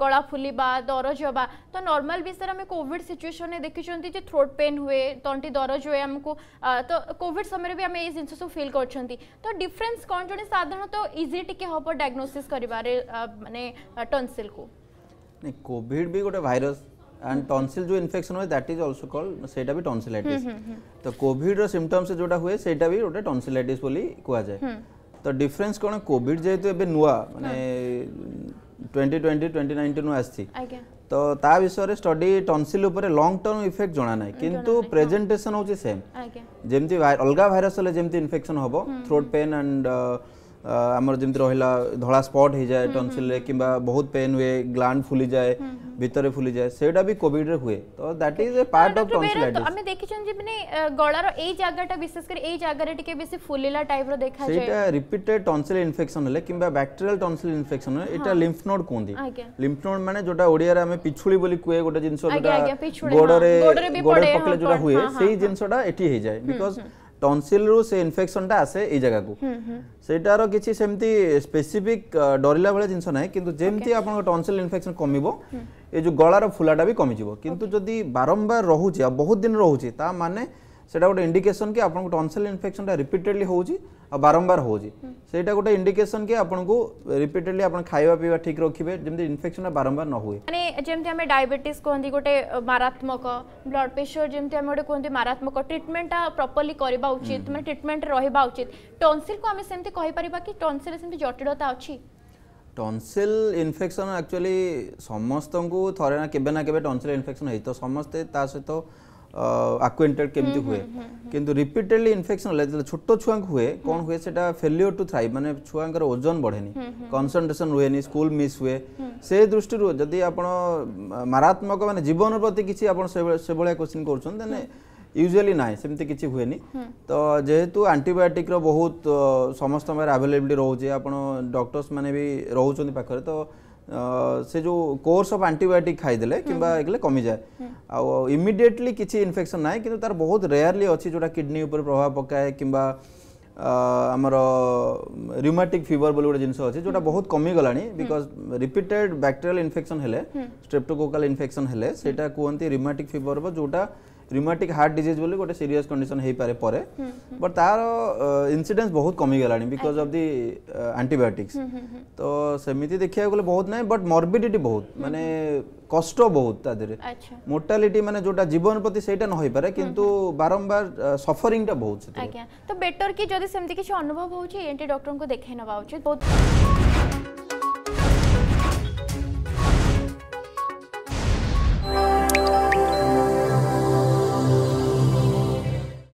गला फुलवा दरज हवा तो नर्माल विषय में कोविड सिचुएसन देखी जो थ्रोट पेन हुए तंटी दरज हुए आमको तो कोविड समय भी आम ये जिन सब फिल कर तो डिफरेन्स कौन जो साधारण तो इजी टी हम डायग्नोसीस कर मानने टनसिल को नहीं कोविड भी गोटे भाइरस एंड टनसिल जो इनफेक्शन हुए दैट इज अल्सो कल से भी टनसिलाइटिस तो कोविड सिम्पटम्स जो हुए सेटा भी गोटे टनसिलाइटिस कहुए तो डिफरेंस कौन कोविड जेहतु तो एवं नुआ मानने ଟ୍ୱେଣ୍ଟି ଟ୍ୱେଣ୍ଟି ଟ୍ୱେଣ୍ଟି ନାଇଣ୍ଟିନ୍ରୁ ଆସିଛି ତ ତା ବିଷୟରେ ଷ୍ଟଡି ଟନସିଲ୍ ଉପରେ ଲଙ୍ଗ୍ ଟର୍ମ ଇଫେକ୍ଟ ଜଣା ନାହିଁ କିନ୍ତୁ ପ୍ରେଜେଣ୍ଟେସନ୍ ହେଉଛି ସେମ୍ ଯେମିତି ଅଲଗା ଭାଇରସ୍ ହେଲେ ଯେମିତି ଇନଫେକ୍ସନ୍ ହେବ ଥ୍ରୋଟ୍ ପେନ୍ ଆଣ୍ଡ आमर जमी रहा धला स्पट हो जाए टनसिल कि बहुत पेन हुए ग्लांड फुली जाए ভিতরে ফুলি যায় সেটা বি কোভিড রে হুয়ে তো that is a part of tonsillitis আমি দেখিছেন যে মানে গলার এই জায়গাটা বিশেষ করে এই জায়গারে টিকে বেশি ফুলিলা টাইপ র দেখা যায় সেটা রিপিটেড টনসিল ইনফেকশন হলে কিংবা ব্যাকটেরিয়াল টনসিল ইনফেকশন হলে এটা লিম্ফ নোড কোন্দি লিম্ফ নোড মানে যেটা ওড়িয়া রে আমি পিছুলি বলি কুয়ে গোটা জিনিস যেটা গোড়রে গোড়রে পকলে যেটা হুয়ে সেই জিনিসটা এটি হয়ে যায় বিকজ ଟନସିଲରୁ ସେ ଇନଫେକ୍ସନଟା ଆସେ ଏଇ ଜାଗାକୁ ସେଇଟାର କିଛି ସେମିତି ସ୍ପେସିଫିକ୍ ଡରିଲା ଭଳିଆ ଜିନିଷ ନାହିଁ କିନ୍ତୁ ଯେମିତି ଆପଣଙ୍କ ଟନସିଲ ଇନଫେକ୍ସନ କମିବ ଏ ଯେଉଁ ଗଳାର ଫୁଲାଟା ବି କମିଯିବ କିନ୍ତୁ ଯଦି ବାରମ୍ବାର ରହୁଛି ଆଉ ବହୁତ ଦିନ ରହୁଛି ତା ମାନେ সেটা গোটে ইন্ডিকেসন কি আপনার টনসিল ইনফেকশনটা রিপিটেডলি হচ্ছে আর বারম্বার হচ্ছে সেটা গোটে ইন্ডিকেসন কি আপনার রিপিটেডলি আপনার খাইবা পিবা ঠিক রাখবে যেমন ইনফেকশনটা বারম্বার ন হুয়ে মানে যেমন আমি ডায়াবেটিস কুহতি গোটে মারাত্মক ব্লড প্রেসর যেমন আমি গোটে কুহতি মারাত্মক ট্রিটমেন্টটা প্রপরলি করা উচিত মানে ট্রিটমেন্ট রহবা উচিত টনসিল কু আমি সেমতি কহিপারিবা কি টনসিল সেমতি জটিলতা অছি টনসিল ইনফেকশন একচুয়ালি সমস্ত থরে না কেবে না কেবে টনসিল ইনফেকশন হয়েছে তো সমস্তে তা সহ ଆକ୍ୱେଣ୍ଟେଡ଼ କେମିତି ହୁଏ କିନ୍ତୁ ରିପିଟେଡ଼ଲି ଇନଫେକ୍ସନ୍ ହେଲେ ଯେତେବେଳେ ଛୋଟ ଛୁଆଙ୍କୁ ହୁଏ କ'ଣ ହୁଏ ସେଇଟା ଫେଲିଓର ଟୁ ଥ୍ରାଇଭ୍ ମାନେ ଛୁଆଙ୍କର ଓଜନ ବଢ଼େନି କନସନ୍ଟ୍ରେସନ୍ ରୁହେନି ସ୍କୁଲ ମିସ୍ ହୁଏ ସେ ଦୃଷ୍ଟିରୁ ଯଦି ଆପଣ ମାରାତ୍ମକ ମାନେ ଜୀବନ ପ୍ରତି କିଛି ଆପଣ ସେଭଳିଆ କୋଶ୍ଚିନ୍ କରୁଛନ୍ତି ଦେନ୍ ୟୁଜୁଆଲି ନାହିଁ ସେମିତି କିଛି ହୁଏନି ତ ଯେହେତୁ ଆଣ୍ଟିବାୟୋଟିକ୍ର ବହୁତ ସମସ୍ତଙ୍କ ପାଖରେ ଆଭେଲେବିଲିଟି ରହୁଛି ଆପଣ ଡକ୍ଟର୍ସ ମାନେ ବି ରହୁଛନ୍ତି ପାଖରେ ତ ସେ ଯେଉଁ କୋର୍ସ ଅଫ୍ ଆଣ୍ଟିବାୟୋଟିକ୍ ଖାଇଦେଲେ କିମ୍ବା ଏଗଲେ କମିଯାଏ ଆଉ ଇମିଡ଼ିଏଟଲି କିଛି ଇନଫେକ୍ସନ୍ ନାହିଁ କିନ୍ତୁ ତାର ବହୁତ ରେୟାରଲି ଅଛି ଯେଉଁଟା କିଡ଼ନୀ ଉପରେ ପ୍ରଭାବ ପକାଏ କିମ୍ବା ଆମର ରିମାଟିକ୍ ଫିଭର ବୋଲି ଗୋଟେ ଜିନିଷ ଅଛି ଯେଉଁଟା ବହୁତ କମିଗଲାଣି ବିକଜ୍ ରିପିଟେଡ୍ ବ୍ୟାକ୍ଟେରିଆଲ ଇନଫେକ୍ସନ୍ ହେଲେ ଷ୍ଟ୍ରେପ୍ଟୋକୋକାଲ ଇନଫେକ୍ସନ୍ ହେଲେ ସେଇଟା କୁହନ୍ତି ରିମାଟିକ୍ ଫିଭର ଯେଉଁଟା ରିମାଟିକ୍ ହାର୍ଟ ଡିଜିଜ୍ ବୋଲି ଗୋଟେ ସିରିୟସ୍ କଣ୍ଡିସନ୍ ହେଇପାରେ ପରେ ବଟ୍ ତାର ଇନସିଡେନ୍ସ ବହୁତ କମିଗଲାଣି ବିକଜ୍ ଅଫ୍ ଦି ଆଣ୍ଟିବାୟୋଟିକ୍ସ ତ ସେମିତି ଦେଖିବାକୁ ଗଲେ ବହୁତ ନାହିଁ ବଟ୍ ମର୍ବିଡିଟି ବହୁତ ମାନେ কষ্ট বহুত তা দেহে মোর্টালিটি মানে যেটা জীবন প্রতি সেইটা নহই পারে কিন্তু বারংবার সফরিংটা বহুত আজ্ঞা তো বেটার কি যদি সেমতি কিছু অনুভব হচ্ছে এন্টি ডক্টরকে দেখাই নেওয়া উচিত বহুত